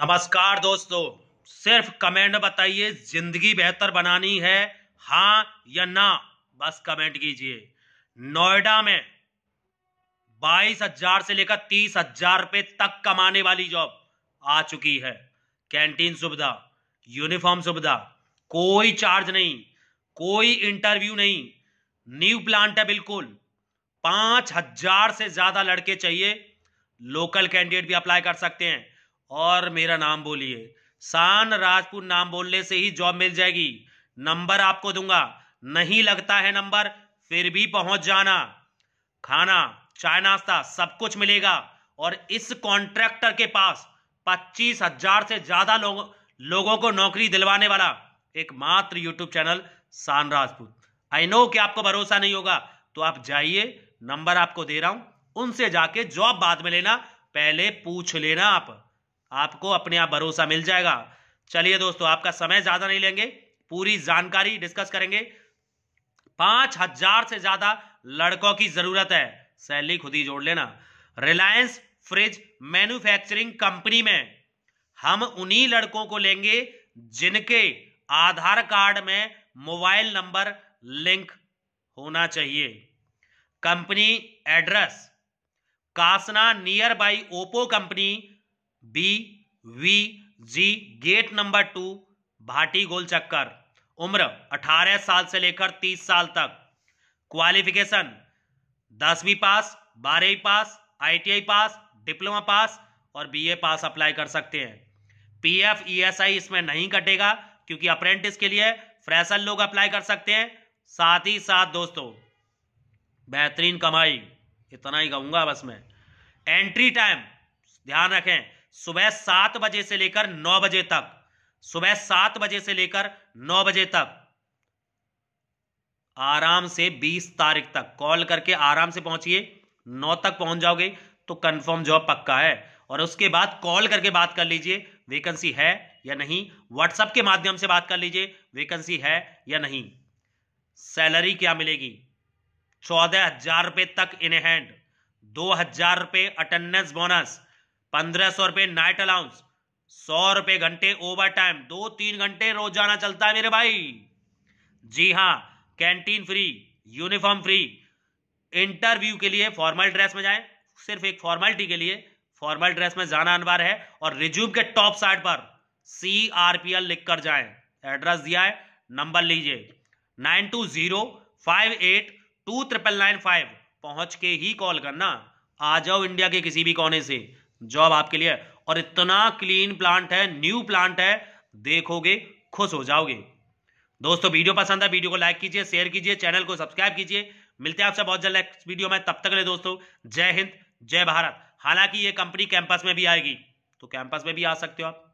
नमस्कार दोस्तों सिर्फ कमेंट बताइए जिंदगी बेहतर बनानी है हा या ना बस कमेंट कीजिए नोएडा में बाईस हजार से लेकर तीस हजार रुपए तक कमाने वाली जॉब आ चुकी है कैंटीन सुविधा यूनिफॉर्म सुविधा कोई चार्ज नहीं कोई इंटरव्यू नहीं न्यू प्लांट है बिल्कुल पांच हजार से ज्यादा लड़के चाहिए लोकल कैंडिडेट भी अप्लाई कर सकते हैं और मेरा नाम बोलिए शान राजपूत नाम बोलने से ही जॉब मिल जाएगी नंबर आपको दूंगा नहीं लगता है नंबर फिर भी पहुंच जाना खाना चाय नाश्ता सब कुछ मिलेगा और इस कॉन्ट्रैक्टर के पास पच्चीस हजार से ज्यादा लोग, लोगों को नौकरी दिलवाने वाला एकमात्र यूट्यूब चैनल शान राजपूत आई नो कि आपको भरोसा नहीं होगा तो आप जाइए नंबर आपको दे रहा हूं उनसे जाके जॉब बाद में लेना पहले पूछ लेना आप आपको अपने आप भरोसा मिल जाएगा चलिए दोस्तों आपका समय ज्यादा नहीं लेंगे पूरी जानकारी डिस्कस करेंगे पांच हजार से ज्यादा लड़कों की जरूरत है सैलरी खुद ही जोड़ लेना रिलायंस फ्रिज मैन्युफैक्चरिंग कंपनी में हम उन्हीं लड़कों को लेंगे जिनके आधार कार्ड में मोबाइल नंबर लिंक होना चाहिए company address Kasna near by Oppo company B V G gate number two Bhati गोल चक्कर उम्र 18 साल से लेकर 30 साल तक क्वालिफिकेशन दसवीं पास बारहवीं पास आईटीआई पास डिप्लोमा पास और बीए पास अप्लाई कर सकते हैं पीएफ ईएसआई e इसमें नहीं कटेगा क्योंकि अप्रेंटिस के लिए फ्रेशर लोग अप्लाई कर सकते हैं साथ ही साथ दोस्तों बेहतरीन कमाई इतना ही कहूंगा बस मैं एंट्री टाइम ध्यान रखें सुबह सात बजे से लेकर नौ बजे तक सुबह सात बजे से लेकर नौ बजे तक आराम से बीस तारीख तक कॉल करके आराम से पहुंचिए नौ तक पहुंच जाओगे तो कंफर्म जॉब पक्का है और उसके बाद कॉल करके बात कर लीजिए वेकेंसी है या नहीं व्हाट्सएप के माध्यम से बात कर लीजिए वेकेंसी है या नहीं सैलरी क्या मिलेगी चौदह हजार रुपये तक इन हैंड दो हजार रुपये अटेंडेंस बोनस पंद्रह सौ रुपए नाइट अलाउंस सौ रुपए घंटे ओवर टाइम दो तीन घंटे रोजाना चलता है मेरे भाई जी हाँ canteen free uniform free interview के लिए फॉर्मल ड्रेस में जाए सिर्फ एक फॉर्मेलिटी के लिए फॉर्मल ड्रेस में जाना अनिवार्य है और रिज्यूम के टॉप साइड पर सी आर पी एल लिख कर जाए एड्रेस दिया है नंबर लीजिए nine two zero five eight two triple nine five पहुंच के ही कॉल करना आ जाओ इंडिया के किसी भी कोने से जॉब आपके लिए और इतना क्लीन प्लांट है न्यू प्लांट है देखोगे खुश हो जाओगे दोस्तों वीडियो पसंद है वीडियो को लाइक कीजिए शेयर कीजिए चैनल को सब्सक्राइब कीजिए मिलते हैं आपसे बहुत जल्द नेक्स्ट वीडियो में तब तक ले दोस्तों जय हिंद जय भारत हालांकि ये कंपनी कैंपस में भी आएगी तो कैंपस में भी आ सकते हो आप